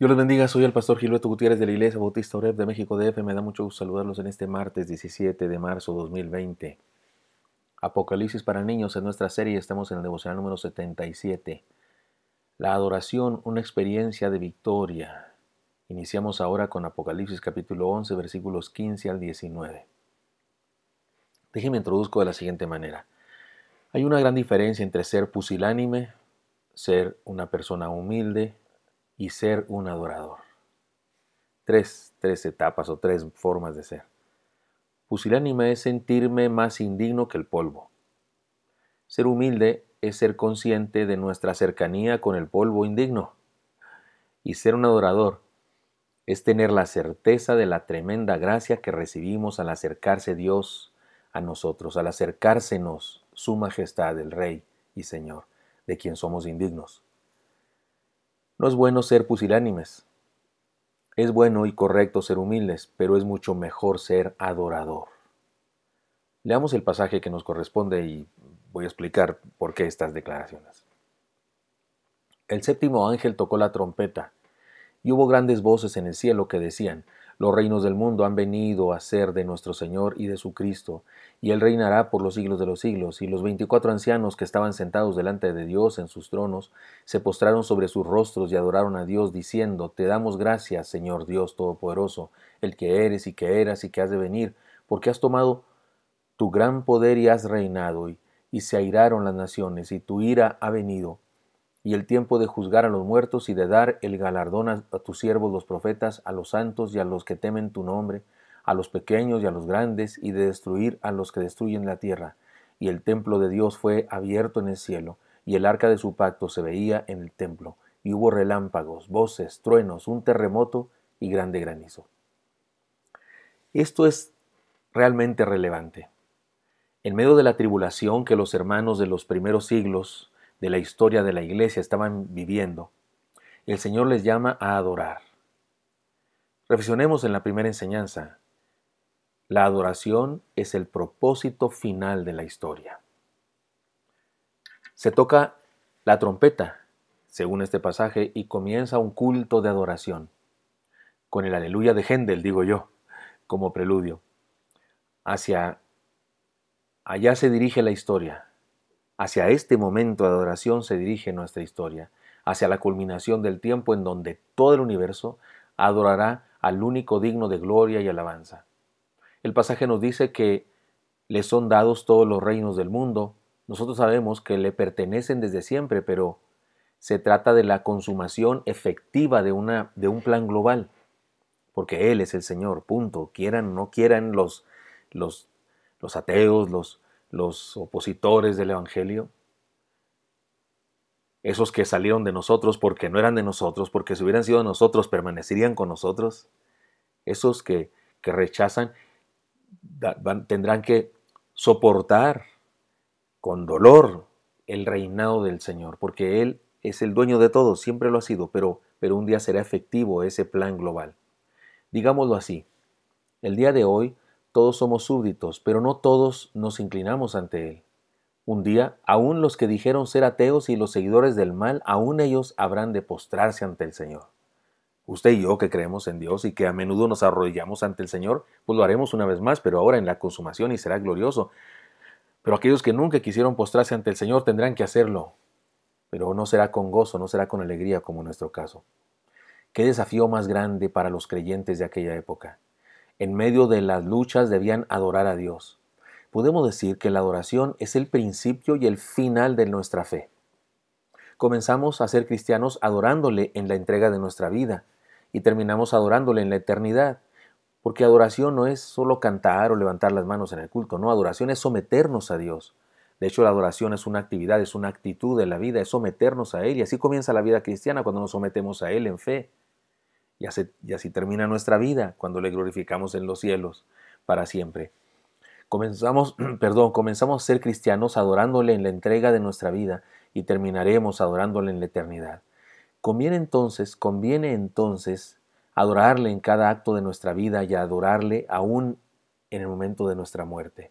Dios les bendiga, soy el pastor Gilberto Gutiérrez de la Iglesia Bautista Oreb de México DF. Me da mucho gusto saludarlos en este martes 17 de marzo 2020. Apocalipsis para niños en nuestra serie, estamos en el devocional número 77. La adoración, una experiencia de victoria. Iniciamos ahora con Apocalipsis capítulo 11, versículos 15 al 19. Déjenme introduzco de la siguiente manera. Hay una gran diferencia entre ser pusilánime, ser una persona humilde, y ser un adorador. Tres, tres etapas o tres formas de ser. Pusilánime es sentirme más indigno que el polvo. Ser humilde es ser consciente de nuestra cercanía con el polvo indigno. Y ser un adorador es tener la certeza de la tremenda gracia que recibimos al acercarse Dios a nosotros, al acercársenos Su Majestad el Rey y Señor, de quien somos indignos. No es bueno ser pusilánimes. Es bueno y correcto ser humildes, pero es mucho mejor ser adorador. Leamos el pasaje que nos corresponde y voy a explicar por qué estas declaraciones. El séptimo ángel tocó la trompeta, y hubo grandes voces en el cielo que decían, los reinos del mundo han venido a ser de nuestro Señor y de su Cristo, y Él reinará por los siglos de los siglos. Y los veinticuatro ancianos que estaban sentados delante de Dios en sus tronos, se postraron sobre sus rostros y adoraron a Dios, diciendo, Te damos gracias, Señor Dios Todopoderoso, el que eres y que eras y que has de venir, porque has tomado tu gran poder y has reinado, y, y se airaron las naciones, y tu ira ha venido y el tiempo de juzgar a los muertos y de dar el galardón a, tus siervos los profetas, a los santos y a los que temen tu nombre, a los pequeños y a los grandes, y de destruir a los que destruyen la tierra. Y el templo de Dios fue abierto en el cielo, y el arca de su pacto se veía en el templo, y hubo relámpagos, voces, truenos, un terremoto y grande granizo. Esto es realmente relevante. En medio de la tribulación que los hermanos de los primeros siglos de la historia de la iglesia estaban viviendo, el Señor les llama a adorar. Reflexionemos en la primera enseñanza. La adoración es el propósito final de la historia. Se toca la trompeta, según este pasaje, y comienza un culto de adoración, con el aleluya de Hendel, digo yo, como preludio. Hacia allá se dirige la historia, Hacia este momento de adoración se dirige nuestra historia, hacia la culminación del tiempo en donde todo el universo adorará al único digno de gloria y alabanza. El pasaje nos dice que le son dados todos los reinos del mundo. Nosotros sabemos que le pertenecen desde siempre, pero se trata de la consumación efectiva de, una, de un plan global, porque Él es el Señor, punto. Quieran o no quieran los, los, los ateos, los, los opositores del Evangelio, esos que salieron de nosotros porque no eran de nosotros, porque si hubieran sido de nosotros permanecerían con nosotros, esos que, rechazan tendrán que soportar con dolor el reinado del Señor, porque Él es el dueño de todo, siempre lo ha sido, pero, pero un día será efectivo ese plan global. Digámoslo así, el día de hoy todos somos súbditos, pero no todos nos inclinamos ante Él. Un día, aún los que dijeron ser ateos y los seguidores del mal, aún ellos habrán de postrarse ante el Señor. Usted y yo que creemos en Dios y que a menudo nos arrodillamos ante el Señor, pues lo haremos una vez más, pero ahora en la consumación y será glorioso. Pero aquellos que nunca quisieron postrarse ante el Señor tendrán que hacerlo. Pero no será con gozo, no será con alegría como en nuestro caso. Qué desafío más grande para los creyentes de aquella época en medio de las luchas debían adorar a Dios. Podemos decir que la adoración es el principio y el final de nuestra fe. Comenzamos a ser cristianos adorándole en la entrega de nuestra vida y terminamos adorándole en la eternidad. Porque adoración no es solo cantar o levantar las manos en el culto, no, adoración es someternos a Dios. De hecho, la adoración es una actividad, es una actitud de la vida, es someternos a Él. Y así comienza la vida cristiana cuando nos sometemos a Él en fe. Y así, termina nuestra vida cuando le glorificamos en los cielos para siempre. Comenzamos, perdón, comenzamos a ser cristianos adorándole en la entrega de nuestra vida y terminaremos adorándole en la eternidad. Conviene entonces, conviene entonces adorarle en cada acto de nuestra vida y adorarle aún en el momento de nuestra muerte.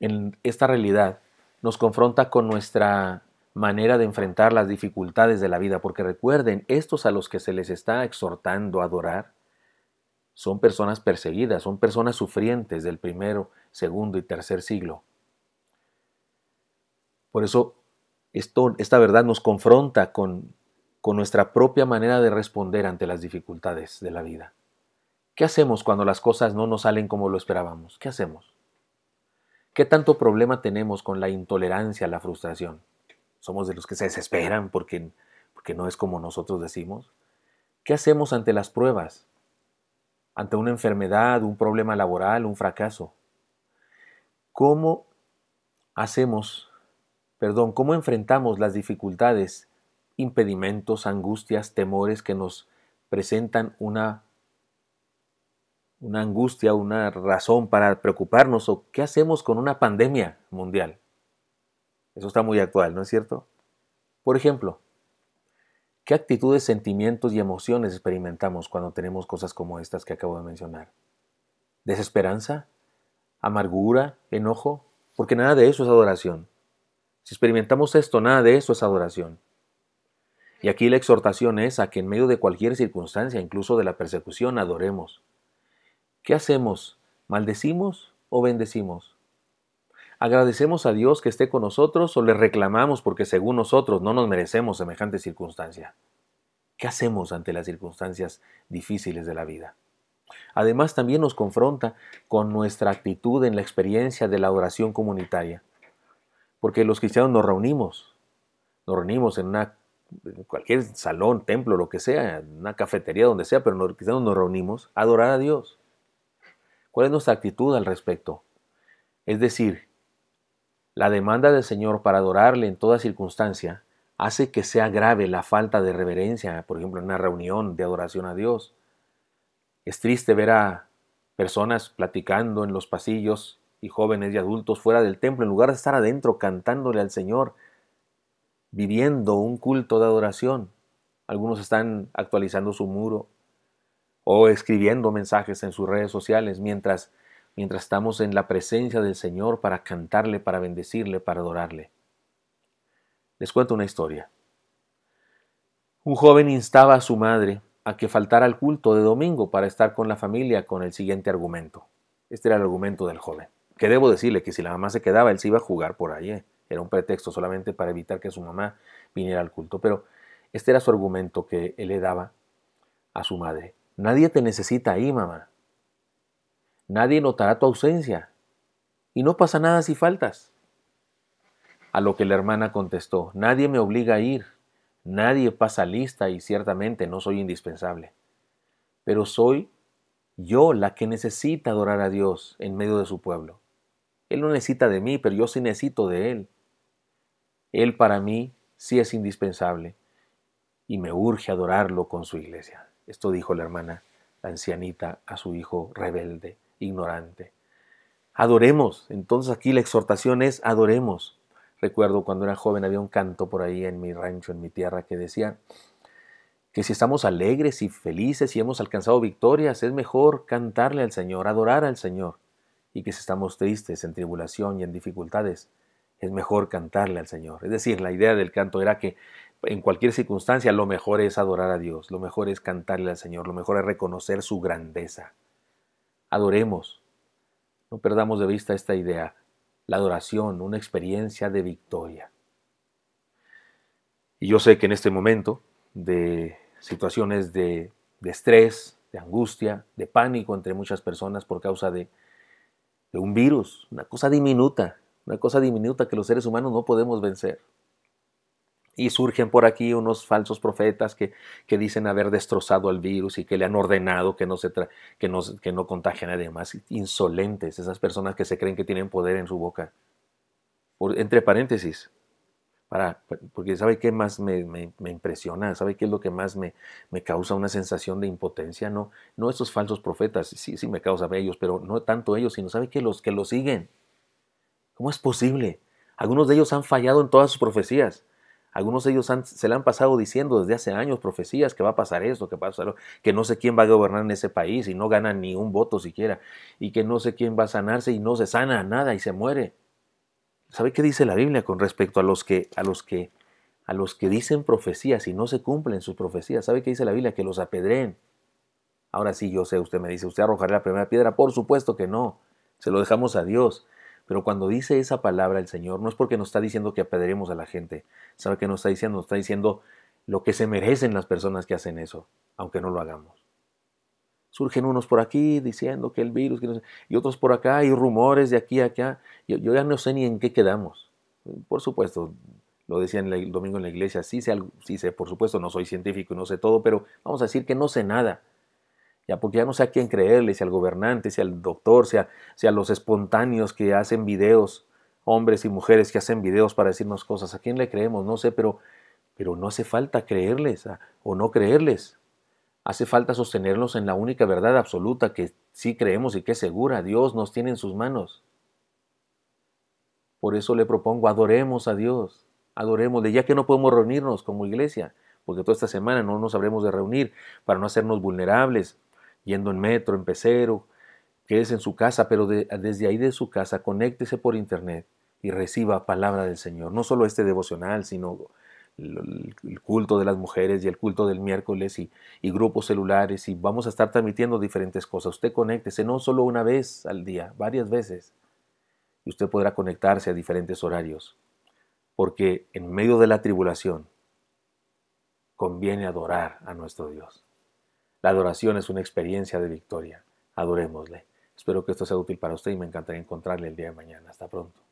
En esta realidad nos confronta con nuestra manera de enfrentar las dificultades de la vida, porque recuerden, estos a los que se les está exhortando a adorar son personas perseguidas, son personas sufrientes del primero, segundo y tercer siglo. Por eso esto, esta verdad nos confronta con, con nuestra propia manera de responder ante las dificultades de la vida. ¿Qué hacemos cuando las cosas no nos salen como lo esperábamos? ¿Qué hacemos? ¿Qué tanto problema tenemos con la intolerancia, la frustración? somos de los que se desesperan porque, no es como nosotros decimos. ¿Qué hacemos ante las pruebas? Ante una enfermedad, un problema laboral, un fracaso. ¿Cómo hacemos, perdón, cómo enfrentamos las dificultades, impedimentos, angustias, temores que nos presentan una, una angustia, una razón para preocuparnos? ¿O qué hacemos con una pandemia mundial? Eso está muy actual, ¿no es cierto? Por ejemplo, ¿qué actitudes, sentimientos y emociones experimentamos cuando tenemos cosas como estas que acabo de mencionar? ¿Desesperanza? ¿Amargura? ¿Enojo? Porque nada de eso es adoración. Si experimentamos esto, nada de eso es adoración. Y aquí la exhortación es a que en medio de cualquier circunstancia, incluso de la persecución, adoremos. ¿Qué hacemos? ¿Maldecimos o bendecimos? agradecemos a Dios que esté con nosotros o le reclamamos porque según nosotros no nos merecemos semejante circunstancia. ¿Qué hacemos ante las circunstancias difíciles de la vida? Además, también nos confronta con nuestra actitud en la experiencia de la oración comunitaria, porque los cristianos nos reunimos, nos reunimos en cualquier salón, templo, lo que sea, en una cafetería, donde sea, pero los cristianos nos reunimos a adorar a Dios. ¿Cuál es nuestra actitud al respecto? Es decir, la demanda del Señor para adorarle en toda circunstancia hace que sea grave la falta de reverencia, por ejemplo, en una reunión de adoración a Dios. Es triste ver a personas platicando en los pasillos y jóvenes y adultos fuera del templo, en lugar de estar adentro cantándole al Señor, viviendo un culto de adoración. Algunos están actualizando su muro o escribiendo mensajes en sus redes sociales, mientras mientras estamos en la presencia del Señor para cantarle, para bendecirle, para adorarle. Les cuento una historia. Un joven instaba a su madre a que faltara al culto de domingo para estar con la familia con el siguiente argumento. Este era el argumento del joven. Que debo decirle que si la mamá se quedaba, él se iba a jugar por ahí. ¿eh? Era un pretexto solamente para evitar que su mamá viniera al culto. Pero este era su argumento que él le daba a su madre. Nadie te necesita ahí, mamá. Nadie notará tu ausencia. Y no pasa nada si faltas. A lo que la hermana contestó, nadie me obliga a ir, nadie pasa lista y ciertamente no soy indispensable. Pero soy yo la que necesita adorar a Dios en medio de su pueblo. Él no necesita de mí, pero yo sí necesito de Él. Él para mí sí es indispensable y me urge adorarlo con su iglesia. Esto dijo la hermana la ancianita a su hijo rebelde ignorante. Adoremos. Entonces aquí la exhortación es adoremos. Recuerdo cuando era joven había un canto por ahí en mi rancho, en mi tierra, que decía que si estamos alegres y felices y hemos alcanzado victorias, es mejor cantarle al Señor, adorar al Señor. Y que si estamos tristes, en tribulación y en dificultades, es mejor cantarle al Señor. Es decir, la idea del canto era que en cualquier circunstancia lo mejor es adorar a Dios, lo mejor es cantarle al Señor, lo mejor es reconocer su grandeza adoremos. No perdamos de vista esta idea, la adoración, una experiencia de victoria. Y yo sé que en este momento de situaciones de, estrés, de angustia, de pánico entre muchas personas por causa de un virus, una cosa diminuta, una cosa diminuta que los seres humanos no podemos vencer, y surgen por aquí unos falsos profetas que, que dicen haber destrozado al virus y que le han ordenado que no, se que que no contagie a nadie más. Insolentes, esas personas que se creen que tienen poder en su boca. entre paréntesis, para, porque ¿sabe qué más me, impresiona? ¿Sabe qué es lo que más me, me, causa una sensación de impotencia? No, no esos falsos profetas, sí, sí me causa a ellos, pero no tanto ellos, sino ¿sabe qué? Los que los siguen. ¿Cómo es posible? Algunos de ellos han fallado en todas sus profecías. Algunos de ellos se le han pasado diciendo desde hace años profecías que va a pasar esto, que pasar lo, que no sé quién va a gobernar en ese país y no gana ni un voto siquiera, y que no sé quién va a sanarse y no se sana nada y se muere. ¿Sabe qué dice la Biblia con respecto a los que a los que a los que dicen profecías y no se cumplen sus profecías? ¿Sabe qué dice la Biblia? Que los apedreen. Ahora sí, yo sé, usted me dice, ¿usted arrojará la primera piedra? Por supuesto que no. Se lo dejamos a Dios. Pero cuando dice esa palabra el Señor, no es porque nos está diciendo que apedremos a la gente. ¿Sabe qué nos está diciendo? Nos está diciendo lo que se merecen las personas que hacen eso, aunque no lo hagamos. Surgen unos por aquí diciendo que el virus, y otros por acá, y rumores de aquí a acá. Yo, ya no sé ni en qué quedamos. Por supuesto, lo decía el domingo en la iglesia, sí sé, sí sé, por supuesto, no soy científico y no sé todo, pero vamos a decir que no sé nada ya porque ya no sé a quién creerle, si al gobernante, si al doctor, si a, los espontáneos que hacen videos, hombres y mujeres que hacen videos para decirnos cosas, ¿a quién le creemos? No sé, pero, pero no hace falta creerles ah, o no creerles. Hace falta sostenerlos en la única verdad absoluta que sí creemos y que es segura. Dios nos tiene en sus manos. Por eso le propongo, adoremos a Dios, adorémosle, ya que no podemos reunirnos como iglesia, porque toda esta semana no nos habremos de reunir para no hacernos vulnerables, yendo en metro, en pecero, es en su casa, pero desde ahí de su casa, conéctese por internet y reciba palabra del Señor. No solo este devocional, sino el culto de las mujeres y el culto del miércoles y, y, grupos celulares y vamos a estar transmitiendo diferentes cosas. Usted conéctese no solo una vez al día, varias veces. Y usted podrá conectarse a diferentes horarios. Porque en medio de la tribulación conviene adorar a nuestro Dios. La adoración es una experiencia de victoria. Adorémosle. Espero que esto sea útil para usted y me encantaría encontrarle el día de mañana. Hasta pronto.